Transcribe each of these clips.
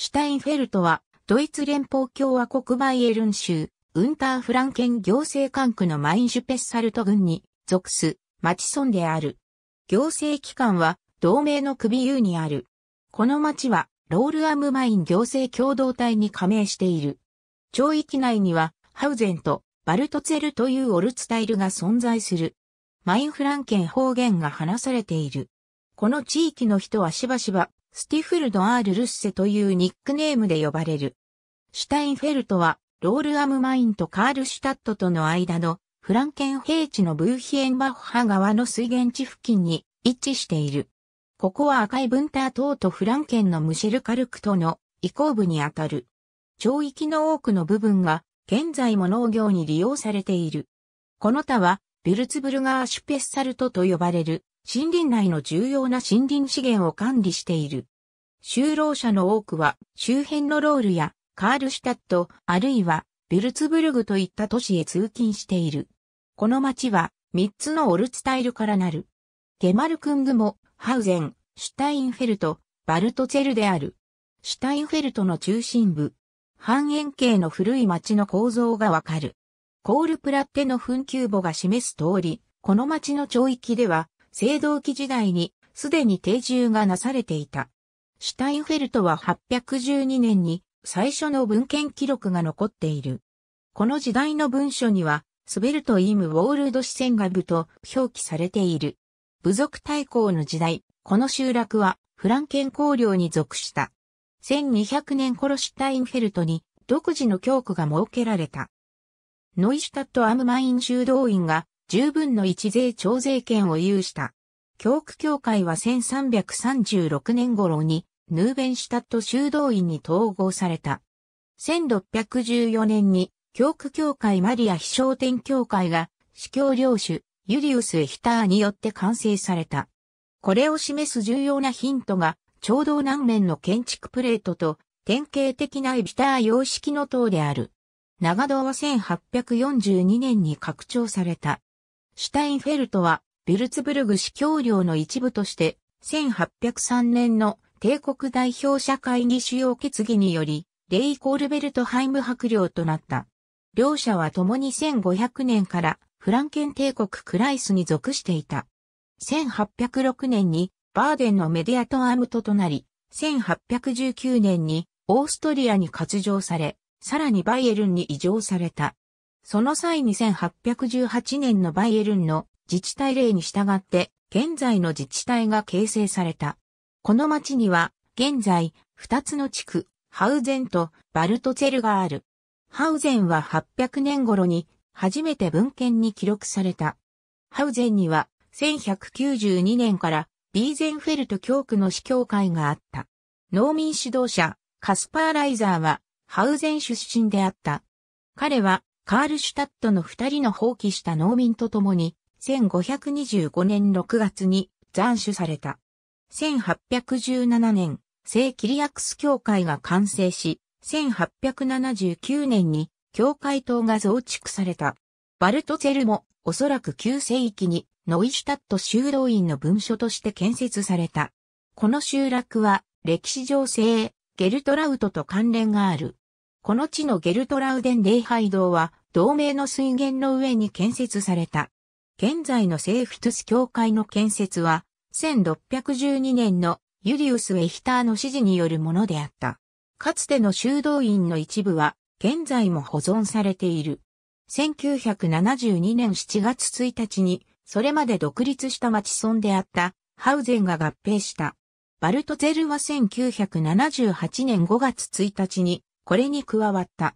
シュタインフェルトは、ドイツ連邦共和国バイエルン州、ウンターフランケン行政管区のマインシュペッサルト郡に属す、町村である。行政機関は、同盟の首有にある。この町は、ロールアムマイン行政共同体に加盟している。町域内には、ハウゼンとバルトツェルというオルツタイルが存在する。マインフランケン方言が話されている。この地域の人はしばしばスティフルド・アール・ルッセというニックネームで呼ばれる。シュタインフェルトは、ロール・アム・マインとカールシュタットとの間のフランケン平地のブーヒエンバッハ川の水源地付近に位置している。ここは赤いブンター島とフランケンのムシェルカルクとの移行部にあたる。町域の多くの部分が現在も農業に利用されている。この他は、ビュルツブルガーシュペッサルトと呼ばれる森林内の重要な森林資源を管理している。就労者の多くは周辺のロールやカールシュタット、あるいはビュルツブルグといった都市へ通勤している。この町は3つのオルツタイルからなる。ゲマルクングモ、ハウゼン、シュタインフェルト、バルトツェルである。シュタインフェルトの中心部。半円形の古い町の構造がわかる。コールプラッテの墳丘墓が示す通り、この町の町域では青銅器時代にすでに定住がなされていた。シュタインフェルトは812年に最初の文献記録が残っている。この時代の文書には、スベルト・イム・ウォールド・シセンガブと表記されている。部族対抗の時代、この集落はフランケン公領に属した。1200年頃シュタインフェルトに独自の教区が設けられた。ノイシュタット・アムマイン修道院が十分の一税徴税権を有した。教区協会は1336年頃にヌーベンシュタット修道院に統合された。1614年に教区協会マリア飛翔天協会が司教領主ユリウス・エヒターによって完成された。これを示す重要なヒントがちょうど南面の建築プレートと典型的なエビター様式の塔である。長堂は1842年に拡張された。シュタインフェルトは、ビルツブルグ市教領の一部として、1803年の帝国代表者会議主要決議により、レイコールベルトハイム伯領となった。両者は共に1500年からフランケン帝国クライスに属していた。1806年にバーデンのメディアトアムトとなり、1819年にオーストリアに割譲され、さらにバイエルンに移譲された。その際2818年のバイエルンの自治体令に従って、現在の自治体が形成された。この町には、現在、二つの地区、ハウゼンとバルトツェルがある。ハウゼンは800年頃に、初めて文献に記録された。ハウゼンには、1192年から、ビーゼンフェルト教区の司教会があった。農民指導者、カスパーライザーは、ハウゼン出身であった。彼は、カールシュタットの二人の放棄した農民と共に、1525年6月に斬首された。1817年、聖キリアクス教会が完成し、1879年に教会塔が増築された。バルトツェルもおそらく旧世紀にノイシュタット修道院の文書として建設された。この集落は歴史上聖、ゲルトラウトと関連がある。この地のゲルトラウデン礼拝堂は同盟の水源の上に建設された。現在のセーフトゥス教会の建設は、1612年のユリウス・エヒターの指示によるものであった。かつての修道院の一部は、現在も保存されている。1972年7月1日に、それまで独立した町村であったハウゼンが合併した。バルトゼルは1978年5月1日にこれに加わった。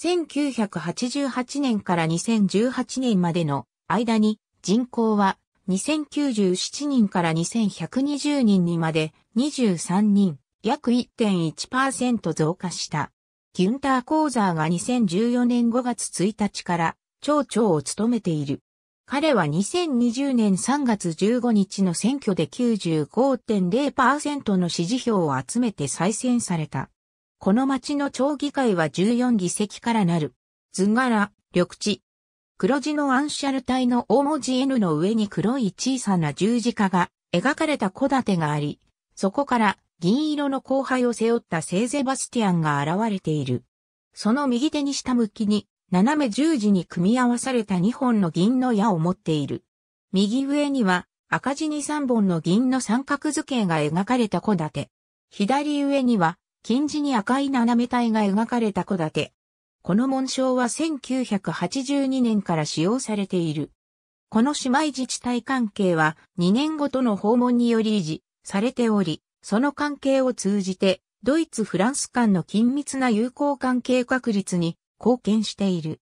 1988年から2018年までの間に人口は2097人から2120人にまで23人、約1.1%増加した。ギュンター・コーザーが2014年5月1日から町長を務めている。彼は2020年3月15日の選挙で95.0%の支持票を集めて再選された。この町の町議会は14議席からなる。図柄、緑地。黒地のアンシャル体の大文字 N の上に黒い小さな十字架が描かれた小てがあり、そこから銀色の後輩を背負った聖ゼバスティアンが現れている。その右手に下向きに、斜め十字に組み合わされた2本の銀の矢を持っている。右上には赤字に3本の銀の三角図形が描かれた小て。左上には金似に赤い斜め体が描かれた戸建て。この紋章は1982年から使用されている。この姉妹自治体関係は2年ごとの訪問により維持されており、その関係を通じてドイツ・フランス間の緊密な友好関係確立に貢献している。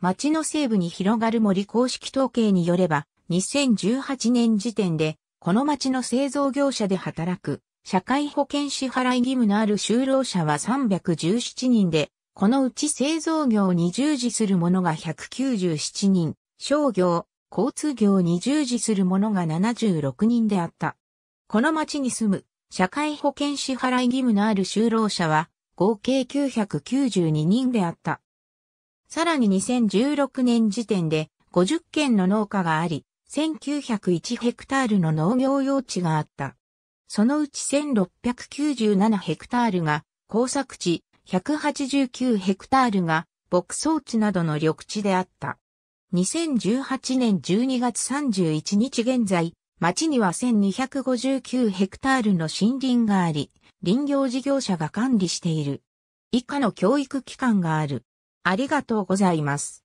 町の西部に広がる森公式統計によれば、2018年時点で、この町の製造業者で働く社会保険支払い義務のある就労者は317人で、このうち製造業に従事する者が197人、商業、交通業に従事する者が76人であった。この町に住む社会保険支払い義務のある就労者は合計992人であった。さらに2016年時点で50件の農家があり、1901ヘクタールの農業用地があった。そのうち1697ヘクタールが工作地、189ヘクタールが牧草地などの緑地であった。2018年12月31日現在、町には1259ヘクタールの森林があり、林業事業者が管理している。以下の教育機関がある。ありがとうございます。